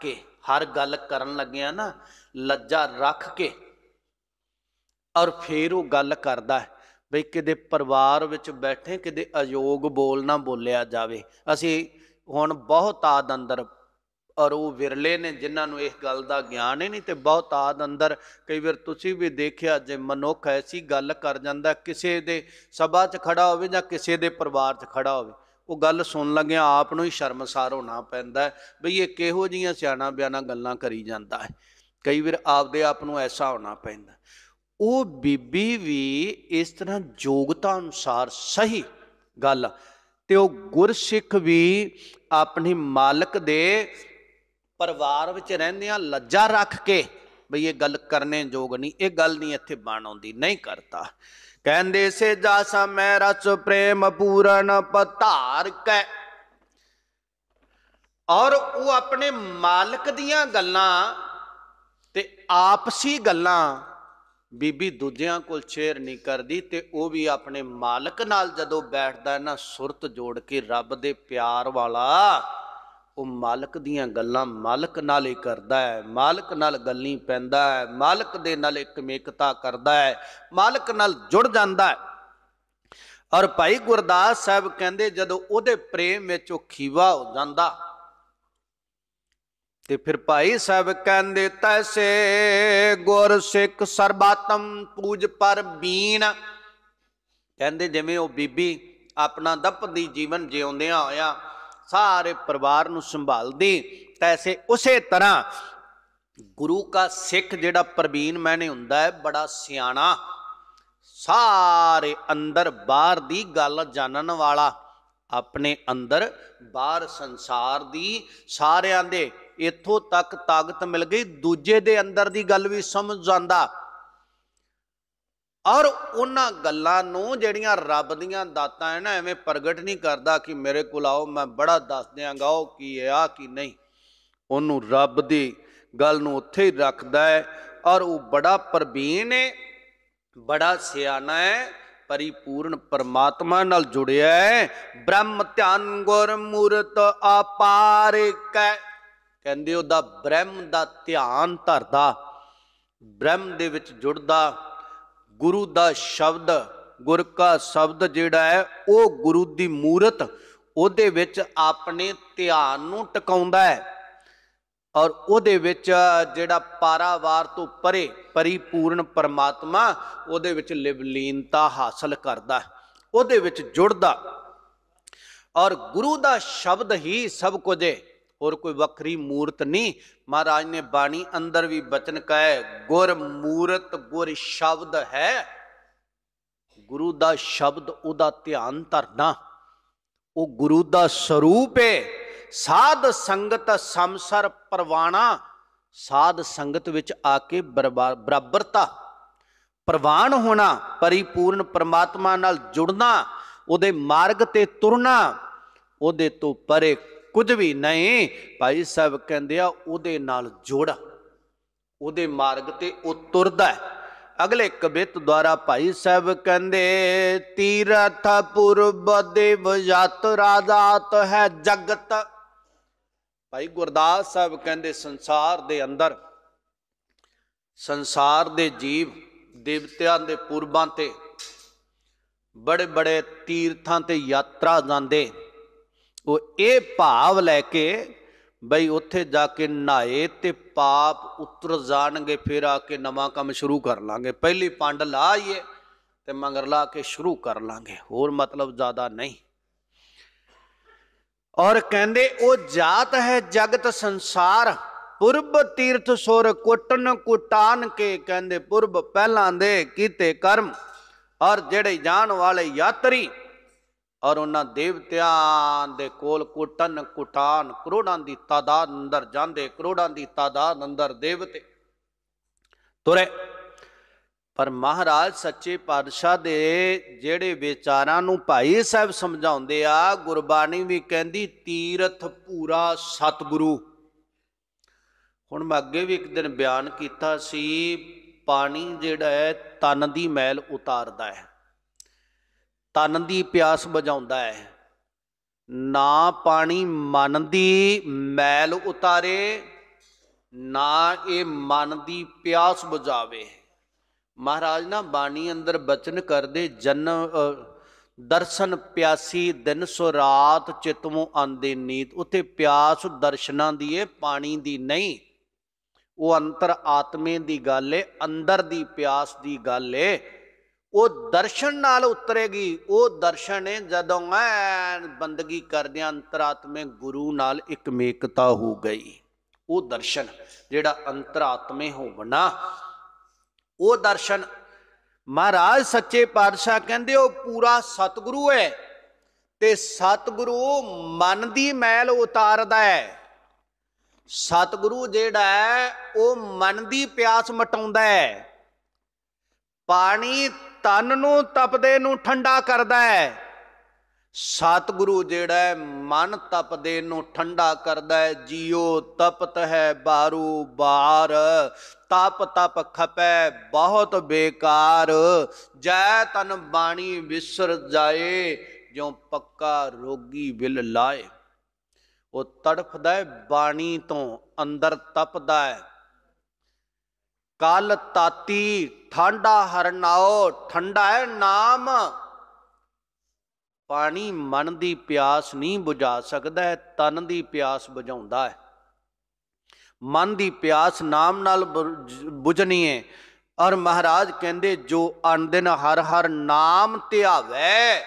ਕੇ ਹਰ ਗੱਲ ਕਰਨ ਲੱਗਿਆ ਨਾ ਲੱਜਾ ਰੱਖ ਕੇ ਔਰ ਫੇਰ ਉਹ ਗੱਲ ਕਰਦਾ ਹੈ ਬਈ ਕਿਤੇ ਪਰਿਵਾਰ ਵਿੱਚ ਬੈਠੇ ਕਿਤੇ ਅਯੋਗ ਬੋਲ ਨਾ ਬੋਲਿਆ ਜਾਵੇ ਅਸੀਂ ਹੁਣ ਬਹੁਤ ਆਦ ਅੰਦਰ ਔਰ ਉਹ ਵਿਰਲੇ ਨੇ ਜਿਨ੍ਹਾਂ ਨੂੰ ਇਸ ਗੱਲ ਦਾ ਗਿਆਨ ਹੀ ਨਹੀਂ ਤੇ ਬਹੁਤ ਆਦ ਅੰਦਰ ਕਈ ਵਾਰ ਤੁਸੀਂ ਵੀ ਦੇਖਿਆ ਜੇ ਮਨੁੱਖ ਐਸੀ ਗੱਲ ਕਰ ਜਾਂਦਾ ਕਿਸੇ ਦੇ ਸਭਾ 'ਚ ਖੜਾ ਹੋਵੇ ਜਾਂ ਕਿਸੇ ਦੇ ਪਰਿਵਾਰ 'ਚ ਖੜਾ ਹੋਵੇ ਉਹ ਗੱਲ ਸੁਣ ਲੱਗਿਆ ਆਪ ਨੂੰ ਹੀ ਸ਼ਰਮਸਾਰ ਹੋਣਾ ਪੈਂਦਾ ਹੈ ਬਈ ਇਹ ਕਿਹੋ ਜੀਆਂ ਸਿਆਣਾ ਬਿਆਨਾ ਗੱਲਾਂ ਕਰੀ ਜਾਂਦਾ ਹੈ ਕਈ ਵਾਰ ਆਪਦੇ ਆਪ ਨੂੰ ਐਸਾ ਹੋਣਾ ਪੈਂਦਾ ਉਹ ਬੀਬੀ ਵੀ ਇਸ ਤਰ੍ਹਾਂ ਯੋਗਤਾ ਅਨੁਸਾਰ ਸਹੀ ਗੱਲ ਤੇ ਉਹ ਗੁਰਸਿੱਖ ਵੀ ਆਪਣੀ ਮਾਲਕ ਦੇ ਪਰਿਵਾਰ ਵਿੱਚ ਰਹਿੰਦਿਆਂ ਲੱਜਾ ਰੱਖ ਕੇ ਬਈ ਇਹ ਗੱਲ ਕਰਨੇ ਯੋਗ ਨਹੀਂ ਇਹ ਗੱਲ ਨਹੀਂ ਇੱਥੇ ਬਣ ਆਉਂਦੀ ਨਹੀਂ ਕਰਤਾ ਕਹਿੰਦੇ ਸੇ ਜਾ ਸਮੈ ਰਸ ਪ੍ਰੇਮ ਪੂਰਨ ਪਤਾਰ ਕੈ ਔਰ ਉਹ ਆਪਣੇ ਮਾਲਕ ਦੀਆਂ ਗੱਲਾਂ ਤੇ ਆਪਸੀ ਗੱਲਾਂ ਬੀਬੀ ਦੂਜਿਆਂ ਕੋਲ ਛੇਰ ਨਹੀਂ ਕਰਦੀ ਤੇ ਉਹ ਵੀ ਆਪਣੇ ਮਾਲਕ ਨਾਲ ਜਦੋਂ ਬੈਠਦਾ ਨਾ ਸੁਰਤ ਜੋੜ ਕੇ ਰੱਬ ਦੇ ਪਿਆਰ ਵਾਲਾ ਉਹ ਮਾਲਕ ਦੀਆਂ ਗੱਲਾਂ ਮਾਲਕ ਨਾਲ ਹੀ ਕਰਦਾ ਹੈ ਮਾਲਕ ਨਾਲ ਗੱਲੀ ਪੈਂਦਾ ਹੈ ਮਾਲਕ ਦੇ ਨਾਲ ਮੇਕਤਾ ਕਰਦਾ ਹੈ ਮਾਲਕ ਨਾਲ ਜੁੜ ਜਾਂਦਾ ਹੈ ਔਰ ਭਾਈ ਗੁਰਦਾਸ ਸਾਹਿਬ ਕਹਿੰਦੇ ਜਦੋਂ ਉਹਦੇ ਪ੍ਰੇਮ ਵਿੱਚ ਉਹ ਖੀਵਾ ਹੋ ਜਾਂਦਾ ਤੇ ਫਿਰ ਭਾਈ ਸਾਹਿਬ ਕਹਿੰਦੇ ਤੈਸੇ ਗੁਰ ਸਿੱਖ ਸਰਬਾਤਮ ਪੂਜ ਪਰ ਬੀਨ ਕਹਿੰਦੇ ਜਿਵੇਂ ਉਹ ਬੀਬੀ ਆਪਣਾ ਦੱਪ ਦੀ ਜੀਵਨ ਜਿਉਂਦਿਆਂ ਹੋਇਆ ਸਾਰੇ ਪਰਿਵਾਰ ਨੂੰ ਸੰਭਾਲਦੀ ਤੈਸੇ ਉਸੇ ਤਰ੍ਹਾਂ ਗੁਰੂ ਦਾ ਸਿੱਖ ਜਿਹੜਾ ਪ੍ਰਵੀਨ ਮੈਨੇ ਹੁੰਦਾ ਹੈ ਬੜਾ ਸਿਆਣਾ ਸਾਰੇ ਅੰਦਰ ਬਾਹਰ ਦੀ ਗੱਲ ਜਾਣਨ ਵਾਲਾ ਆਪਣੇ ਅੰਦਰ ਬਾਹਰ ਸੰਸਾਰ ਦੀ ਸਾਰਿਆਂ ਦੇ ਇਥੋਂ ਤੱਕ ਤਾਕਤ ਮਿਲ ਗਈ ਦੂਜੇ ਦੇ ਅੰਦਰ ਦੀ ਗੱਲ ਵੀ ਸਮਝ ਜਾਂਦਾ ਔਰ ਉਹਨਾਂ ਗੱਲਾਂ ਨੂੰ ਜਿਹੜੀਆਂ ਰੱਬ ਦੀਆਂ ਦਾਤਾਂ ਹੈ ਨਾ ਐਵੇਂ ਪ੍ਰਗਟ ਨਹੀਂ ਕਰਦਾ ਕਿ ਮੇਰੇ ਕੋਲ ਆਓ ਮੈਂ ਬੜਾ ਦੱਸ ਦਿਆਂਗਾ ਉਹ ਕੀ ਹੈ ਆ ਕੀ ਨਹੀਂ ਉਹਨੂੰ ਰੱਬ ਦੀ ਗੱਲ ਨੂੰ ਉੱਥੇ ਹੀ ਰੱਖਦਾ ਹੈ ਔਰ ਉਹ ਬੜਾ ਪ੍ਰਵੀਨ ਹੈ ਬੜਾ ਸਿਆਣਾ ਹੈ ਪਰਿਪੂਰਨ ਪਰਮਾਤਮਾ ਨਾਲ ਜੁੜਿਆ ਹੈ ਬ੍ਰਹਮ ਧਿਆਨ ਗੁਰ ਮੂਰਤ ਆਪਾਰ ਕੈ ਕਹਿੰਦੇ ਉਹਦਾ ਬ੍ਰਹਮ ਦਾ ਧਿਆਨ ਧਰਦਾ ਬ੍ਰਹਮ ਦੇ ਵਿੱਚ ਜੁੜਦਾ ਗੁਰੂ ਦਾ ਸ਼ਬਦ ਗੁਰ ਕਾ ਸ਼ਬਦ ਜਿਹੜਾ ਹੈ ਉਹ ਗੁਰੂ ਦੀ ਮੂਰਤ ਉਹਦੇ ਵਿੱਚ ਆਪਣੇ ਧਿਆਨ ਨੂੰ ਟਿਕਾਉਂਦਾ ਹੈ ਔਰ ਉਹਦੇ ਵਿੱਚ ਜਿਹੜਾ ਪਾਰਾਵਾਰ ਤੋਂ ਪਰੇ ਪਰਿਪੂਰਨ ਪਰਮਾਤਮਾ ਉਹਦੇ ਵਿੱਚ ਲਿਵਲੀਨਤਾ ਹਾਸਲ ਕਰਦਾ ਉਹਦੇ ਵਿੱਚ ਜੁੜਦਾ ਔਰ ਗੁਰੂ ਦਾ ਸ਼ਬਦ ਹੀ ਸਭ ਕੁਝ ਹੈ ਹੋਰ ਕੋਈ ਵੱਖਰੀ ਮੂਰਤ ਨਹੀਂ ਮਹਾਰਾਜ ਨੇ ਬਾਣੀ ਅੰਦਰ ਵੀ ਬਚਨ ਕਹੇ ਗੁਰ ਮੂਰਤ ਗੁਰ ਸ਼ਬਦ ਹੈ ਗੁਰੂ ਦਾ ਸ਼ਬਦ ਉਹਦਾ ਧਿਆਨ ਧਰਨਾ ਉਹ ਗੁਰੂ ਦਾ ਸਰੂਪ ਹੈ ਸਾਧ ਸੰਗਤ ਸੰਸਰ ਪਰਵਾਣਾ ਸਾਧ ਸੰਗਤ ਵਿੱਚ ਆ ਕੇ ਬਰਾਬਰਤਾ ਪ੍ਰਵਾਨ ਹੋਣਾ ਪਰਿਪੂਰਨ ਪ੍ਰਮਾਤਮਾ ਨਾਲ ਜੁੜਨਾ ਉਹਦੇ ਮਾਰਗ ਤੇ ਤੁਰਨਾ ਉਹਦੇ ਤੋਂ ਪਰੇ ਕੁਝ ਵੀ ਨਹੀਂ ਭਾਈ ਸਾਹਿਬ ਕਹਿੰਦੇ ਆ ਉਹਦੇ ਨਾਲ ਜੋੜਾ ਉਹਦੇ ਮਾਰਗ ਤੇ ਉਹ ਤੁਰਦਾ ਅਗਲੇ ਕਬਿਤ ਦੁਆਰਾ ਭਾਈ ਸਾਹਿਬ ਕਹਿੰਦੇ ਤੀਰਥ ਪੁਰਬ ਦੇਵ ਯਾਤਰਾ ਦਾਤ ਹੈ ਜਗਤ ਭਾਈ ਗੁਰਦਾਸ ਸਾਹਿਬ ਕਹਿੰਦੇ ਸੰਸਾਰ ਦੇ ਅੰਦਰ ਸੰਸਾਰ ਦੇ ਜੀਵ ਦੇਵਤਿਆਂ ਦੇ ਪੁਰਬਾਂ ਤੇ ਬੜੇ ਬੜੇ ਤੀਰਥਾਂ ਤੇ ਯਾਤਰਾ ਜਾਂਦੇ ਉਹ ਇਹ ਭਾਵ ਲੈ ਕੇ ਬਈ ਉੱਥੇ ਜਾ ਕੇ ਨਹਾਏ ਤੇ ਪਾਪ ਉਤਰ ਜਾਣਗੇ ਫਿਰ ਆ ਕੇ ਨਵਾਂ ਕੰਮ ਸ਼ੁਰੂ ਕਰ ਲਾਂਗੇ ਪਹਿਲੀ ਪੰਡ ਲਾਈਏ ਤੇ ਮੰਗਰ ਲਾ ਕੇ ਸ਼ੁਰੂ ਕਰ ਲਾਂਗੇ ਹੋਰ ਮਤਲਬ ਜ਼ਿਆਦਾ ਨਹੀਂ ਔਰ ਕਹਿੰਦੇ ਉਹ ਜਾਤ ਹੈ ਜਗਤ ਸੰਸਾਰ ਪੁਰਬ ਤੀਰਥ ਸੁਰ ਕੁੱਟਨ ਕੁਟਾਨ ਕੇ ਕਹਿੰਦੇ ਪੁਰਬ ਪਹਿਲਾਂ ਦੇ ਕੀਤੇ ਕਰਮ ਔਰ ਜਿਹੜੇ ਜਾਣ ਵਾਲੇ ਯਾਤਰੀ ਔਰ ਉਹਨਾਂ ਦੇਵਤਿਆਂ ਦੇ ਕੋਲ ਕੋਟਨ ਕੁਟਾਨ ਕਰੋੜਾਂ ਦੀ ਤਾਦਾਦ ਅੰਦਰ ਜਾਂਦੇ ਕਰੋੜਾਂ ਦੀ ਤਾਦਾਦ ਅੰਦਰ ਦੇਵਤੇ ਤੁਰੇ ਪਰ ਮਹਾਰਾਜ ਸੱਚੇ ਪਾਤਸ਼ਾਹ ਦੇ ਜਿਹੜੇ ਵਿਚਾਰਾਂ ਨੂੰ ਭਾਈ ਸਾਹਿਬ ਸਮਝਾਉਂਦੇ ਆ ਗੁਰਬਾਣੀ ਵੀ ਕਹਿੰਦੀ ਤੀਰਥ ਪੂਰਾ ਸਤਿਗੁਰੂ ਹੁਣ ਮੈਂ ਅੱਗੇ ਵੀ ਇੱਕ ਦਿਨ ਬਿਆਨ ਕੀਤਾ ਸੀ ਪਾਣੀ ਜਿਹੜਾ ਹੈ ਤਨ ਦੀ ਮੈਲ ਉਤਾਰਦਾ ਹੈ ਤਨ ਦੀ ਪਿਆਸ ਬੁਝਾਉਂਦਾ ਹੈ ਨਾ ਪਾਣੀ ਮਨ ਦੀ ਮੈਲ ਉਤਾਰੇ ਨਾ ਇਹ ਮਨ ਦੀ ਪਿਆਸ ਬੁਝਾਵੇ ਮਹਾਰਾਜ ਨਾ ਬਾਣੀ ਅੰਦਰ ਬਚਨ ਕਰਦੇ ਜਨ ਦਰਸ਼ਨ ਪਿਆਸੀ ਦਿਨ ਸੋ ਰਾਤ ਚਿਤਮੋਂ ਆਂਦੇ ਨੀਤ ਉਥੇ ਪਿਆਸ ਦਰਸ਼ਨਾਂ ਦੀ ਏ ਪਾਣੀ ਦੀ ਨਹੀਂ ਉਹ ਅੰਤਰ ਆਤਮੇ ਦੀ ਗੱਲ ਏ ਅੰਦਰ ਦੀ ਪਿਆਸ ਦੀ ਗੱਲ ਏ ਉਹ ਦਰਸ਼ਨ ਨਾਲ ਉਤਰੇਗੀ ਉਹ ਦਰਸ਼ਨ ਹੈ ਜਦੋਂ ਮੈਂ ਬੰਦਗੀ ਕਰਦਿਆਂ ਅੰਤਰਾਤਮੇ ਗੁਰੂ ਨਾਲ ਇਕਮੇਕਤਾ ਹੋ ਗਈ ਉਹ ਦਰਸ਼ਨ ਜਿਹੜਾ ਅੰਤਰਾਤਮੇ ਹੋਵਣਾ ਉਹ ਦਰਸ਼ਨ ਮਹਾਰਾਜ ਸੱਚੇ ਪਾਤਸ਼ਾਹ ਕਹਿੰਦੇ ਉਹ ਪੂਰਾ ਸਤਿਗੁਰੂ ਹੈ ਤੇ ਸਤਿਗੁਰੂ ਮਨ ਦੀ ਮੈਲ ਉਤਾਰਦਾ ਹੈ ਸਤਿਗੁਰੂ ਜਿਹੜਾ ਹੈ ਉਹ ਮਨ ਦੀ ਪਿਆਸ ਮਟਾਉਂਦਾ ਹੈ ਪਾਣੀ ਤਨ ਨੂੰ ਤਪਦੇ ਨੂੰ ਠੰਡਾ ਕਰਦਾ ਹੈ ਸਤਿਗੁਰੂ ਜਿਹੜਾ ਹੈ ਮਨ ਤਪਦੇ ਨੂੰ ਠੰਡਾ ਕਰਦਾ ਹੈ ਜਿਉ ਤਪਤ ਹੈ ਬਾਰੂ ਬਾਰ ਤਪ ਤਪ ਖਪੈ ਬਹੁਤ ਬੇਕਾਰ ਜੈ ਤਨ ਬਾਣੀ ਵਿਸਰ ਜਾਏ ਜਿਉ ਪੱਕਾ ਰੋਗੀ ਬਿਲ ਲਾਏ ਉਹ ਤੜਫਦਾ ਹੈ ਬਾਣੀ ਤੋਂ ਅੰਦਰ ਤਪਦਾ ਹੈ ਕਲ ਤਾਤੀ ਠੰਡਾ ਹਰਨਾਓ ਠੰਡਾ ਹੈ ਨਾਮ ਪਾਣੀ ਮਨ ਦੀ ਪਿਆਸ ਨਹੀਂ ਬੁਝਾ ਸਕਦਾ ਤਨ ਦੀ ਪਿਆਸ ਬੁਝਾਉਂਦਾ ਹੈ ਮਨ ਦੀ ਪਿਆਸ ਨਾਮ ਨਾਲ ਬੁਝਣੀ ਹੈ ਔਰ ਮਹਾਰਾਜ ਕਹਿੰਦੇ ਜੋ ਦਿਨ ਹਰ ਹਰ ਨਾਮ ਧਿਆਵੇ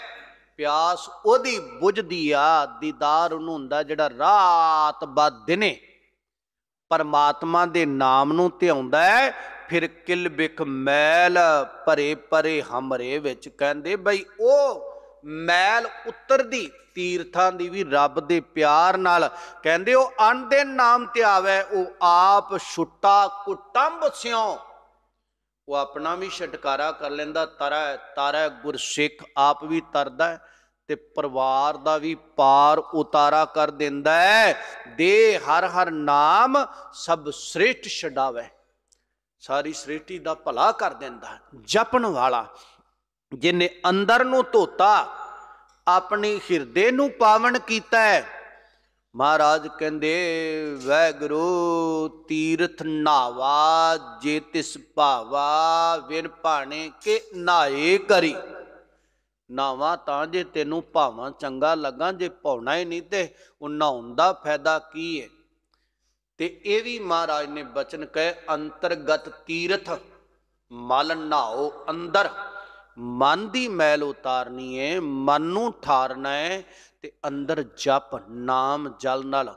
ਪਿਆਸ ਉਹਦੀ ਬੁਝਦੀ ਆ ਦੀਦਾਰ ਉਹਨੂੰ ਹੁੰਦਾ ਜਿਹੜਾ ਰਾਤ ਬਾ ਦਿਨੇ ਪਰਮਾਤਮਾ ਦੇ ਨਾਮ ਨੂੰ ਧਿਆਉਂਦਾ ਫਿਰ ਕਿਲ ਬਿਖ ਮੈਲ ਭਰੇ ਭਰੇ ਹਮਰੇ ਵਿੱਚ ਕਹਿੰਦੇ ਬਈ ਉਹ ਮੈਲ ਉਤਰਦੀ ਤੀਰਥਾਂ ਦੀ ਵੀ ਰੱਬ ਦੇ ਪਿਆਰ ਨਾਲ ਕਹਿੰਦੇ ਉਹ ਅਨ ਦੇ ਨਾਮ ਤੇ ਆਵੇ ਉਹ ਆਪ ਛੁੱਟਾ ਕੁਟੰਬ ਸਿਓ ਉਹ ਆਪਣਾ ਵੀ ਛਟਕਾਰਾ ਕਰ ਲੈਂਦਾ ਤਰਾ ਤਾਰਾ ਗੁਰਸਿੱਖ ਆਪ ਵੀ ਤਰਦਾ ਤੇ ਪਰਿਵਾਰ ਦਾ ਵੀ ਪਾਰ ਉਤਾਰਾ ਕਰ ਦਿੰਦਾ ਹੈ ਦੇ ਹਰ ਹਰ ਨਾਮ ਸਭ ਸ੍ਰੇਸ਼ਟ ਛਡਾਵੇ ਸਾਰੀ ਸ੍ਰੇਸ਼ਟੀ ਦਾ ਭਲਾ ਕਰ ਦਿੰਦਾ ਜਪਣ ਵਾਲਾ ਜਿਨੇ ਅੰਦਰ ਨੂੰ ਧੋਤਾ ਆਪਣੀ ਹਿਰਦੇ ਨੂੰ ਪਾਵਨ ਕੀਤਾ ਹੈ ਮਹਾਰਾਜ ਕਹਿੰਦੇ ਵੈ ਗੁਰੂ ਤੀਰਥ ਨਾਵਾ ਜੇ ਤਿਸ ਭਾਵਾ ਵਿਨ ਭਾਣੇ ਕੇ ਨਾਏ ਕਰੀ ਨਾਵਾ ਤਾਂ ਜੇ ਤੈਨੂੰ ਭਾਵਾਂ ਚੰਗਾ ਲੱਗਾ ਜੇ ਪਾਉਣਾ ਹੀ ਨਹੀਂ ਤੇ ਉਹ ਨਹਾਉਣ ਦਾ ਫਾਇਦਾ ਕੀ ਹੈ ਤੇ ਇਹ ਵੀ ਮਹਾਰਾਜ ਨੇ ਬਚਨ ਕਹੇ ਅੰਤਰਗਤ ਤੀਰਥ ਮਲ ਨਹਾਓ ਅੰਦਰ ਮਨ ਦੀ ਮੈਲ ਉਤਾਰਨੀ ਹੈ ਮਨ ਨੂੰ ਠਾਰਨਾ ਹੈ ਤੇ ਅੰਦਰ ਜਪ ਨਾਮ ਜਲ ਨਾਲ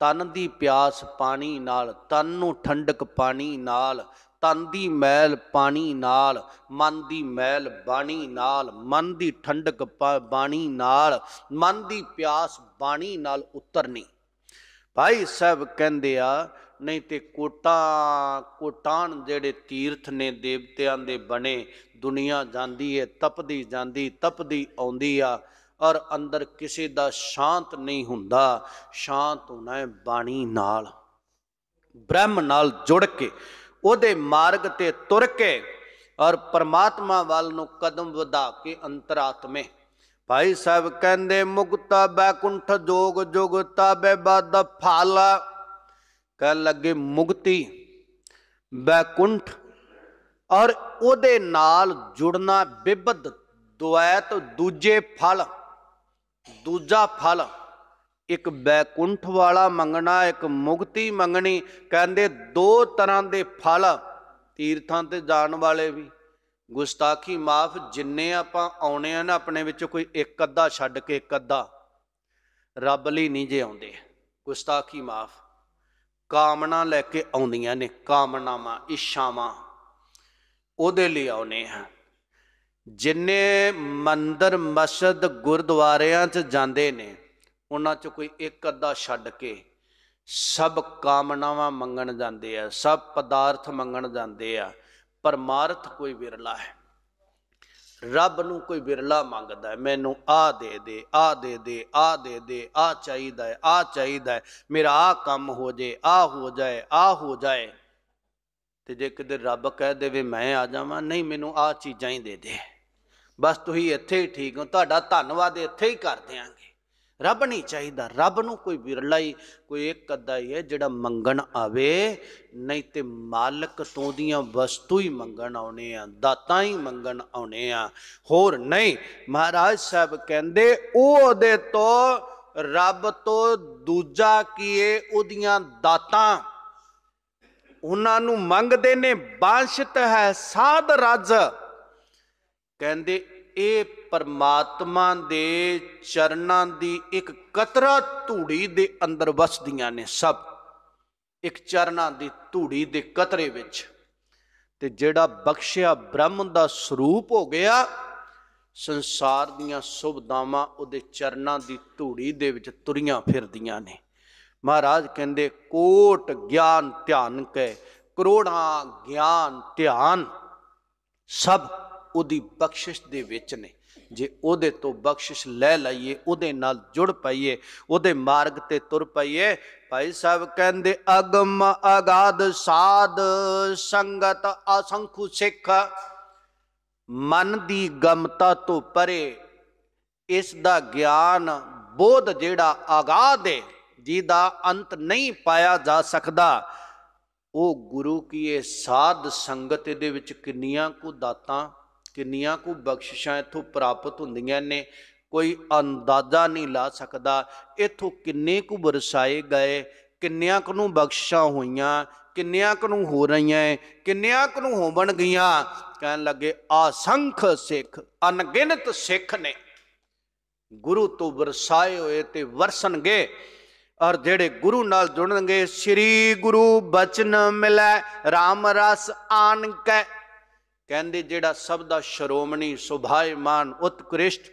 ਤਨ ਦੀ ਪਿਆਸ ਪਾਣੀ ਨਾਲ ਤਨ ਨੂੰ ਠੰਡਕ ਪਾਣੀ ਨਾਲ ਤਨ ਦੀ ਮੈਲ ਪਾਣੀ ਨਾਲ ਮਨ ਦੀ ਮੈਲ ਬਾਣੀ ਨਾਲ ਮਨ ਦੀ ਠੰਡਕ ਬਾਣੀ ਨਾਲ ਮਨ ਦੀ ਪਿਆਸ ਬਾਣੀ ਨਾਲ ਉਤਰਨੀ ਭਾਈ ਸਾਹਿਬ ਕਹਿੰਦੇ ਆ ਨਹੀਂ ਤੇ ਕੋਟਾ ਕੋਟਾਨ ਜਿਹੜੇ ਤੀਰਥ ਨੇ ਦੇਵਤਿਆਂ ਦੇ ਬਣੇ ਦੁਨੀਆ ਜਾਂਦੀ ਏ ਤਪਦੀ ਜਾਂਦੀ ਤਪਦੀ ਆਉਂਦੀ ਆ ਔਰ ਅੰਦਰ ਕਿਸੇ ਦਾ ਸ਼ਾਂਤ ਨਹੀਂ ਹੁੰਦਾ ਸ਼ਾਂਤ ਹੋਣਾ ਹੈ ਬਾਣੀ ਨਾਲ ਬ੍ਰਹਮ ਨਾਲ ਜੁੜ ਕੇ ਉਹਦੇ ਮਾਰਗ ਤੇ ਤੁਰ ਕੇ ਔਰ ਪਰਮਾਤਮਾ ਵੱਲ ਨੂੰ ਕਦਮ ਵਧਾ ਕੇ ਅੰਤਰਾਤਮੇ ਭਾਈ ਸਾਹਿਬ ਕਹਿੰਦੇ ਮੁਕਤਾ ਬੈਕੁੰਠ ਜੋਗ ਜੁਗ ਤਾਬੇ ਬਦ ਫਲ ਕਹਿ ਲੱਗੇ ਮੁਕਤੀ ਬੈਕੁੰਠ ਔਰ ਉਹਦੇ ਨਾਲ ਜੁੜਨਾ ਬਿਬਦ ਦੁਆਇਤ ਦੂਜੇ ਫਲ ਦੂਜਾ ਫਲ ਇੱਕ ਬੈਕੁੰਠ ਵਾਲਾ ਮੰਗਣਾ ਇੱਕ ਮੁਕਤੀ ਮੰਗਣੀ ਕਹਿੰਦੇ ਦੋ ਤਰ੍ਹਾਂ ਦੇ ਫਲ ਤੀਰਥਾਂ ਤੇ ਜਾਣ ਵਾਲੇ ਵੀ ਗੁਸਤਾਖੀ ਮਾਫ ਜਿੰਨੇ ਆਪਾਂ ਆਉਣੇ ਆ ਨਾ ਆਪਣੇ ਵਿੱਚ ਕੋਈ ਇੱਕ ਅੱਧਾ ਛੱਡ ਕੇ ਇੱਕ ਅੱਧਾ ਰੱਬ ਲਈ ਨਹੀਂ ਜੇ ਆਉਂਦੇ ਗੁਸਤਾਖੀ ਮਾਫ ਕਾਮਨਾ ਲੈ ਕੇ ਆਉਂਦੀਆਂ ਨੇ ਕਾਮਨਾਵਾਂ ਇਸ਼ਾਵਾਂ ਉਹਦੇ ਲਈ ਆਉਨੇ ਆ ਜਿੰਨੇ ਮੰਦਰ ਮਸਜਿਦ ਗੁਰਦੁਆਰਿਆਂ 'ਚ ਜਾਂਦੇ ਨੇ ਉਹਨਾਂ ਚ ਕੋਈ ਇੱਕ ਅੱਧਾ ਛੱਡ ਕੇ ਸਭ ਕਾਮਨਾਵਾਂ ਮੰਗਣ ਜਾਂਦੇ ਆ ਸਭ ਪਦਾਰਥ ਮੰਗਣ ਜਾਂਦੇ ਆ ਪਰਮਾਰਥ ਕੋਈ ਵਿਰਲਾ ਹੈ ਰੱਬ ਨੂੰ ਕੋਈ ਵਿਰਲਾ ਮੰਗਦਾ ਮੈਨੂੰ ਆ ਦੇ ਦੇ ਆ ਦੇ ਦੇ ਆ ਦੇ ਦੇ ਆ ਚਾਹੀਦਾ ਹੈ ਆ ਚਾਹੀਦਾ ਹੈ ਮੇਰਾ ਆ ਕੰਮ ਹੋ ਜੇ ਆ ਹੋ ਜਾਏ ਆ ਹੋ ਜਾਏ ਤੇ ਜੇ ਕਿਤੇ ਰੱਬ ਕਹਿ ਦੇਵੇ ਮੈਂ ਆ ਜਾਵਾਂ ਨਹੀਂ ਮੈਨੂੰ ਆ ਚੀਜ਼ਾਂ ਹੀ ਦੇ ਦੇ ਬਸ ਤੁਸੀਂ ਇੱਥੇ ਹੀ ਠੀਕ ਹੋ ਤੁਹਾਡਾ ਧੰਨਵਾਦ ਇੱਥੇ ਹੀ ਕਰ ਦਿਆਂਗੇ ਰੱਬ ਨਹੀਂ ਚਾਹੀਦਾ ਰੱਬ ਨੂੰ ਕੋਈ ਵਿਰਲਾ ਹੀ ਕੋਈ ਇੱਕ ਅੱਦਾ ਹੀ ਹੈ ਜਿਹੜਾ ਮੰਗਣ ਆਵੇ ਨਹੀਂ ਤੇ ਮਾਲਕ ਤੋਂ ਦੀਆਂ ਵਸਤੂ ਹੀ ਮੰਗਣ ਆਉਣੇ ਆ ਦਾਤਾ ਹੀ ਮੰਗਣ ਆਉਣੇ ਆ ਹੋਰ ਨਹੀਂ ਮਹਾਰਾਜ ਸਾਹਿਬ ਕਹਿੰਦੇ ਉਹ ਉਹਦੇ ਤੋਂ ਰੱਬ ਤੋਂ ਦੂਜਾ ਕੀ ਏ ਉਹਦੀਆਂ ਦਾਤਾ ਉਹਨਾਂ ਨੂੰ ਮੰਗਦੇ ਨੇ ਬਾਸ਼ਤ ਹੈ ਸਾਧ ਰਜ ਕਹਿੰਦੇ ਇਹ ਪਰਮਾਤਮਾ ਦੇ ਚਰਨਾਂ ਦੀ ਇੱਕ ਕਤਰਾ ਧੂੜੀ ਦੇ ਅੰਦਰ ਵਸਦੀਆਂ ਨੇ ਸਭ ਇੱਕ ਚਰਨਾਂ ਦੀ ਧੂੜੀ ਦੇ ਕਤਰੇ ਵਿੱਚ ਤੇ ਜਿਹੜਾ ਬਖਸ਼ਿਆ ਬ੍ਰਹਮ ਦਾ ਸਰੂਪ ਹੋ ਗਿਆ ਸੰਸਾਰ ਦੀਆਂ ਸੁਭਦਾਵਾਂ ਉਹਦੇ ਚਰਨਾਂ ਦੀ ਧੂੜੀ ਦੇ ਵਿੱਚ ਤੁਰੀਆਂ ਫਿਰਦੀਆਂ ਨੇ ਮਹਾਰਾਜ ਕਹਿੰਦੇ ਕੋਟ ਗਿਆਨ ਧਿਆਨ ਕੈ ਕਰੋੜਾਂ ਗਿਆਨ ਧਿਆਨ ਸਭ ਉਹਦੀ ਬਖਸ਼ਿਸ਼ ਦੇ ਵਿੱਚ ਨੇ ਜੇ ਉਹਦੇ ਤੋਂ ਬਖਸ਼ਿਸ਼ ਲੈ ਲਈਏ ਉਹਦੇ ਨਾਲ ਜੁੜ ਪਈਏ ਉਹਦੇ ਮਾਰਗ ਤੇ ਤੁਰ ਪਈਏ ਭਾਈ ਸਾਹਿਬ ਕਹਿੰਦੇ ਅਗਮ ਅਗਾਦ ਸਾਧ ਸੰਗਤ ਅਸੰਖੂ ਸਿੱਖ ਮਨ ਦੀ ਗਮਤਾ ਤੋਂ ਪਰੇ ਇਸ ਦਾ ਗਿਆਨ ਬੋਧ ਜਿਹੜਾ ਆਗਾਦ ਹੈ ਜਿਹਦਾ ਅੰਤ ਨਹੀਂ ਪਾਇਆ ਜਾ ਸਕਦਾ ਉਹ ਗੁਰੂ ਕੀ ਇਹ ਸਾਧ ਸੰਗਤ ਦੇ ਵਿੱਚ ਕਿੰਨੀਆਂ ਕੋ ਦਾਤਾਂ ਕਿੰਨੀਆਂ ਕੁ ਬਖਸ਼ਿਸ਼ਾਂ ਇਥੋਂ ਪ੍ਰਾਪਤ ਹੁੰਦੀਆਂ ਨੇ ਕੋਈ ਅੰਦਾਜ਼ਾ ਨਹੀਂ ਲਾ ਸਕਦਾ ਇਥੋਂ ਕਿੰਨੇ ਕੁ ਵਰਸਾਏ ਗਏ ਕਿੰਨਿਆਂ ਕੁ ਨੂੰ ਬਖਸ਼ਿਸ਼ਾਂ ਹੋਈਆਂ ਕਿੰਨਿਆਂ ਕੁ ਨੂੰ ਹੋ ਰਹੀਆਂ ਕਿੰਨਿਆਂ ਕੁ ਨੂੰ ਹੋਵਣ ਗਈਆਂ ਕਹਿਣ ਲੱਗੇ ਆਸੰਖ ਸਿੱਖ ਅਨਗਿਣਤ ਸਿੱਖ ਨੇ ਗੁਰੂ ਤੋਂ ਵਰਸਾਏ ਹੋਏ ਤੇ ਵਰਸਣਗੇ ਔਰ ਜਿਹੜੇ ਗੁਰੂ ਨਾਲ ਜੁੜਨਗੇ ਸ੍ਰੀ ਗੁਰੂ ਬਚਨ ਮਿਲੈ RAM ਰਸ ਆਨ ਕੈ ਕਹਿੰਦੇ ਜਿਹੜਾ ਸਭ ਦਾ ਸ਼ਰੋਮਣੀ ਸੁਭਾਇਮਾਨ ਉਤਕ੍ਰਿਸ਼ਟ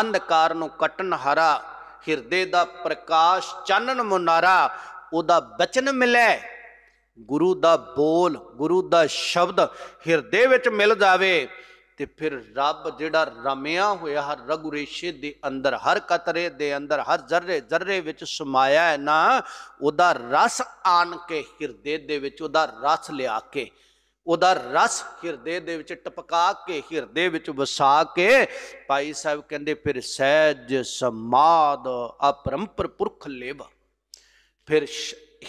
ਅੰਧਕਾਰ ਨੂੰ ਕਟਨ ਹਰਾ ਹਿਰਦੇ ਦਾ ਪ੍ਰਕਾਸ਼ ਚਾਨਣ ਮੁਨਾਰਾ ਉਹਦਾ ਬਚਨ ਮਿਲੇ ਗੁਰੂ ਦਾ ਬੋਲ ਗੁਰੂ ਦਾ ਸ਼ਬਦ ਹਿਰਦੇ ਵਿੱਚ ਮਿਲ ਜਾਵੇ ਤੇ ਫਿਰ ਰੱਬ ਜਿਹੜਾ ਰਮਿਆ ਹੋਇਆ ਹਰ ਰਗੁਰੇਸ਼ੇ ਦੇ ਅੰਦਰ ਹਰ ਕਤਰੇ ਦੇ ਅੰਦਰ ਹਰ ਜ਼ਰਰੇ ਜ਼ਰਰੇ ਵਿੱਚ ਸਮਾਇਆ ਹੈ ਨਾ ਉਹਦਾ ਰਸ ਆਣ ਕੇ ਹਿਰਦੇ ਦੇ ਵਿੱਚ ਉਹਦਾ ਰਸ ਲਿਆ ਕੇ ਉਹਦਾ ਰਸ ਹਿਰਦੇ ਦੇ ਵਿੱਚ ਟਪਕਾ ਕੇ ਹਿਰਦੇ ਵਿੱਚ ਵਸਾ ਕੇ ਭਾਈ ਸਾਹਿਬ ਕਹਿੰਦੇ ਫਿਰ ਸਹਿਜ ਸਮਾਦ ਅਪਰੰਪਰ ਪੁਰਖ ਲੇਵ ਫਿਰ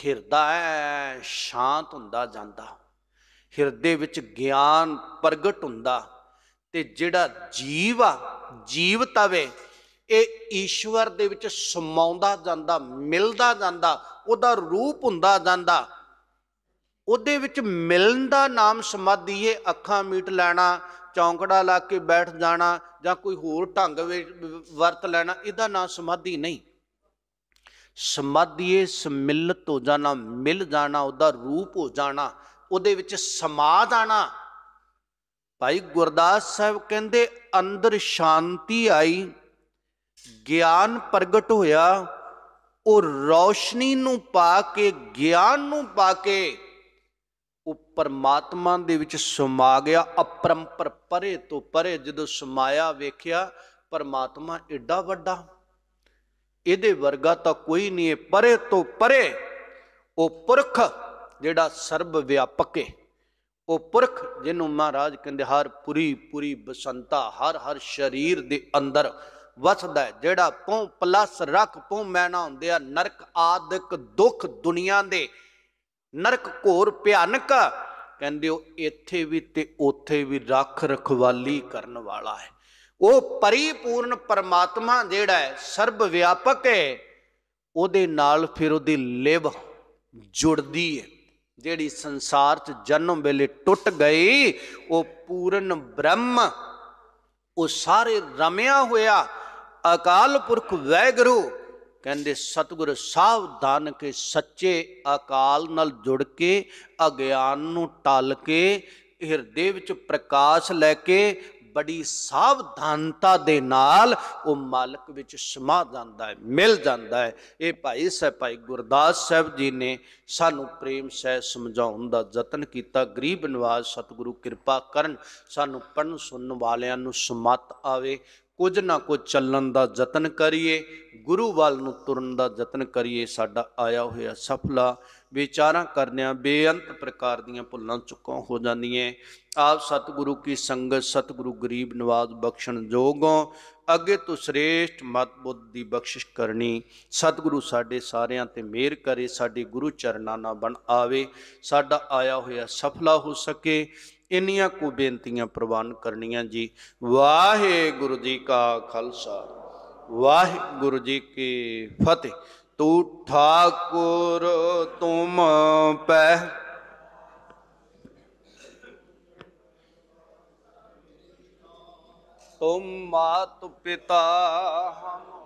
ਹਿਰਦਾ ਸ਼ਾਂਤ ਹੁੰਦਾ ਜਾਂਦਾ ਹਿਰਦੇ ਵਿੱਚ ਗਿਆਨ ਪ੍ਰਗਟ ਹੁੰਦਾ ਤੇ ਜਿਹੜਾ ਜੀਵ ਆ ਜੀਵ ਤਵੇ ਇਹ ਈਸ਼ਵਰ ਦੇ ਵਿੱਚ ਸਮਾਉਂਦਾ ਜਾਂਦਾ ਮਿਲਦਾ ਜਾਂਦਾ ਉਹਦਾ ਰੂਪ ਹੁੰਦਾ ਜਾਂਦਾ ਉਹਦੇ ਵਿੱਚ ਮਿਲਣ ਦਾ ਨਾਮ ਸਮਾਧੀ ਇਹ ਅੱਖਾਂ ਮੀਟ ਲੈਣਾ ਚੌਂਕੜਾ ਲਾ ਕੇ ਬੈਠ ਜਾਣਾ ਜਾਂ ਕੋਈ ਹੋਰ ਢੰਗ ਵਰਤ ਲੈਣਾ ਇਹਦਾ ਨਾਮ ਸਮਾਧੀ ਨਹੀਂ ਸਮਾਧੀ ਹੈ ਸਮਿਲਤ ਹੋ ਜਾਣਾ ਮਿਲ ਜਾਣਾ ਉਹਦਾ ਰੂਪ ਹੋ ਜਾਣਾ ਉਹਦੇ ਵਿੱਚ ਸਮਾ ਜਾਣਾ ਭਾਈ ਗੁਰਦਾਸ ਸਾਹਿਬ ਕਹਿੰਦੇ ਅੰਦਰ ਸ਼ਾਂਤੀ ਆਈ ਗਿਆਨ ਪ੍ਰਗਟ ਹੋਇਆ ਉਹ ਰੌਸ਼ਨੀ ਨੂੰ ਪਾ ਕੇ ਗਿਆਨ ਨੂੰ ਪਾ ਕੇ ਉਹ ਪਰਮਾਤਮਾ ਦੇ ਵਿੱਚ ਸਮਾ ਗਿਆ ਅਪਰੰਪਰ ਪਰੇ ਤੋਂ ਪਰੇ ਜਦੋਂ ਸਮਾਇਆ ਵੇਖਿਆ ਪਰਮਾਤਮਾ ਏਡਾ ਵੱਡਾ ਇਹਦੇ ਵਰਗਾ ਤਾਂ ਕੋਈ ਨਹੀਂ ਹੈ ਪਰੇ ਤੋਂ ਪਰੇ ਉਹ ਪੁਰਖ ਜਿਹੜਾ ਸਰਬ ਵਿਆਪਕ ਹੈ ਉਹ ਪੁਰਖ ਜਿਹਨੂੰ ਮਹਾਰਾਜ ਕਹਿੰਦੇ ਹਰ ਪੂਰੀ ਪੂਰੀ ਬਸੰਤਾ ਹਰ ਹਰ ਸਰੀਰ ਦੇ ਅੰਦਰ ਵਸਦਾ ਹੈ ਜਿਹੜਾ ਪਉ ਪਲਸ ਰਖ ਪਉ ਮੈਣਾ ਹੁੰਦੇ ਆ ਨਰਕ ਆਦਿਕ ਦੁੱਖ ਦੁਨੀਆ ਦੇ ਨਰਕ ਘੋਰ ਭਿਆਨਕ ਕਹਿੰਦੇ ਉਹ ਇੱਥੇ ਵੀ ਤੇ ਉੱਥੇ ਵੀ ਰੱਖ ਰਖਵਾਲੀ ਕਰਨ ਵਾਲਾ ਹੈ ਉਹ ਪਰਿਪੂਰਨ ਪਰਮਾਤਮਾ ਜਿਹੜਾ ਹੈ ਸਰਬ ਵਿਆਪਕ ਹੈ ਉਹਦੇ ਨਾਲ ਫਿਰ ਉਹਦੀ ਲਿਵ ਜੁੜਦੀ ਹੈ ਜਿਹੜੀ ਸੰਸਾਰ 'ਚ ਜਨਮ ਵੇਲੇ ਟੁੱਟ ਗਈ ਉਹ ਪੂਰਨ ਬ੍ਰਹਮ ਉਹ ਸਾਰੇ ਰਮਿਆ ਹੋਇਆ ਅਕਾਲ ਪੁਰਖ ਵੈਗਰੂ ਕਹਿੰਦੇ ਸਤਿਗੁਰ ਸਾਵਧਾਨ ਕੇ ਸੱਚੇ ਅਕਾਲ ਨਾਲ ਜੁੜ ਕੇ ਅਗਿਆਨ ਨੂੰ ਟਾਲ ਕੇ ਹਿਰਦੇ ਵਿੱਚ ਪ੍ਰਕਾਸ਼ ਲੈ ਕੇ ਬੜੀ ਸਾਵਧਾਨਤਾ ਦੇ ਨਾਲ ਉਹ ਮਾਲਕ ਵਿੱਚ ਸਮਾ ਜਾਂਦਾ ਹੈ ਮਿਲ ਜਾਂਦਾ ਹੈ ਇਹ ਭਾਈ ਸਹਿ ਭਾਈ ਗੁਰਦਾਸ ਸਾਹਿਬ ਜੀ ਨੇ ਸਾਨੂੰ ਪ੍ਰੇਮ ਸਹਿ ਸਮਝਾਉਣ ਦਾ ਯਤਨ ਕੀਤਾ ਗਰੀਬ ਨਿਵਾਜ ਸਤਿਗੁਰੂ ਕਿਰਪਾ ਕਰਨ ਸਾਨੂੰ ਪੜਨ ਸੁਣਨ ਵਾਲਿਆਂ ਨੂੰ ਸਮਤ ਆਵੇ ਕੁਝ ਨਾ ਕੁਝ ਚੱਲਣ ਦਾ ਯਤਨ ਕਰੀਏ ਗੁਰੂ ਵੱਲ ਨੂੰ ਤੁਰਨ ਦਾ ਯਤਨ ਕਰੀਏ ਸਾਡਾ ਆਇਆ ਹੋਇਆ ਸਫਲਾ ਵਿਚਾਰਾਂ ਕਰਨਿਆਂ ਬੇਅੰਤ ਪ੍ਰਕਾਰ ਦੀਆਂ ਭੁੱਲਾਂ ਚੁੱਕਾਂ ਹੋ ਜਾਂਦੀਆਂ ਆਪ ਸਤਿਗੁਰੂ ਕੀ ਸੰਗਤ ਸਤਿਗੁਰੂ ਗਰੀਬ ਨਿਵਾਜ ਬਖਸ਼ਣ ਜੋਗੋਂ ਅੱਗੇ ਤੋਂ ਸ੍ਰੇਸ਼ਟ ਮਤਬੁੱਧ ਦੀ ਬਖਸ਼ਿਸ਼ ਕਰਨੀ ਸਤਿਗੁਰੂ ਸਾਡੇ ਸਾਰਿਆਂ ਤੇ ਮਿਹਰ ਕਰੇ ਸਾਡੇ ਗੁਰੂ ਚਰਨਾਂ ਨਾਲ ਬਣ ਆਵੇ ਸਾਡਾ ਆਇਆ ਹੋਇਆ ਸਫਲਾ ਹੋ ਸਕੇ ਇੰਨੀਆਂ ਕੋ ਬੇਨਤੀਆਂ ਪ੍ਰਵਾਨ ਕਰਨੀਆਂ ਜੀ ਵਾਹਿਗੁਰੂ ਜੀ ਕਾ ਖਾਲਸਾ ਵਾਹਿਗੁਰੂ ਜੀ ਕੀ ਫਤਿਹ ਤੂ ਠਾਕੁਰ ਤੁਮ ਪੈ ਤੁਮ ਮਾਤ ਪਿਤਾ ਹਮ